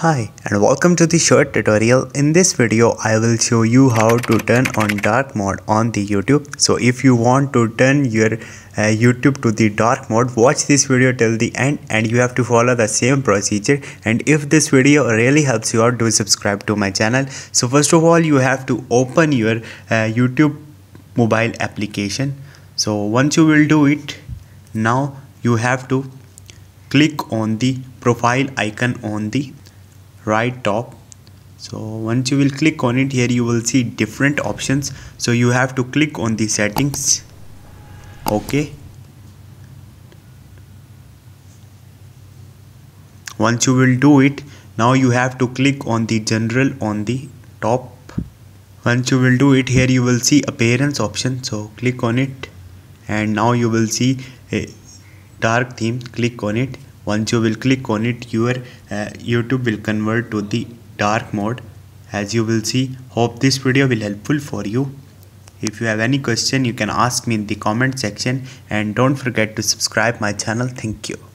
Hi and welcome to the short tutorial. In this video I will show you how to turn on dark mode on the YouTube. So if you want to turn your uh, YouTube to the dark mode watch this video till the end and you have to follow the same procedure and if this video really helps you out do subscribe to my channel. So first of all you have to open your uh, YouTube mobile application. So once you will do it now you have to click on the profile icon on the right top so once you will click on it here you will see different options so you have to click on the settings okay once you will do it now you have to click on the general on the top once you will do it here you will see appearance option so click on it and now you will see a dark theme click on it once you will click on it your uh, youtube will convert to the dark mode as you will see hope this video will helpful for you if you have any question you can ask me in the comment section and don't forget to subscribe my channel thank you